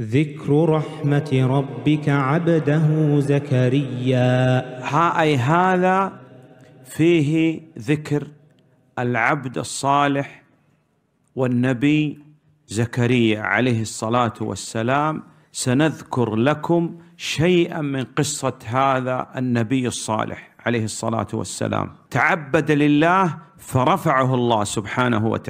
ذكر رحمة ربك عبده زكريا ها أي هذا فيه ذكر العبد الصالح والنبي زكريا عليه الصلاة والسلام سنذكر لكم شيئا من قصة هذا النبي الصالح عليه الصلاة والسلام تعبد لله فرفعه الله سبحانه وتعالى